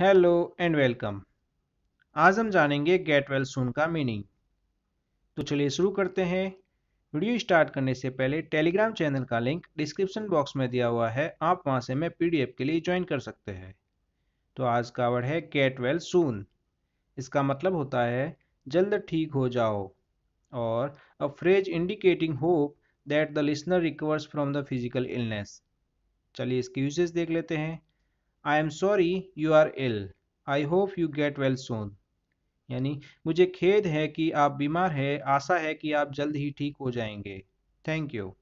hello and welcome आज हम जानेंगे गेट वेल सुन का मीनिंग तो चलिए शुरू करते हैं वीडियो स्टार्ट करने से पहले टेलीग्राम चैनल का लिंक डिस्क्रिप्शन बॉक्स में दिया हुआ है आप वहां से मैं पीडीएफ के लिए ज्वाइन कर सकते हैं तो आज का वर्ड है गेट वेल सुन इसका मतलब होता है जल्द ठीक हो जाओ और a phrase indicating hope that the listener recovers from the physical illness चलिए इसके यूजेस देख लेते हैं I am sorry you are ill I hope you get well soon यानी मुझे खेद है कि आप बीमार है आशा है कि आप जल्द ही ठीक हो जाएंगे थैंक यू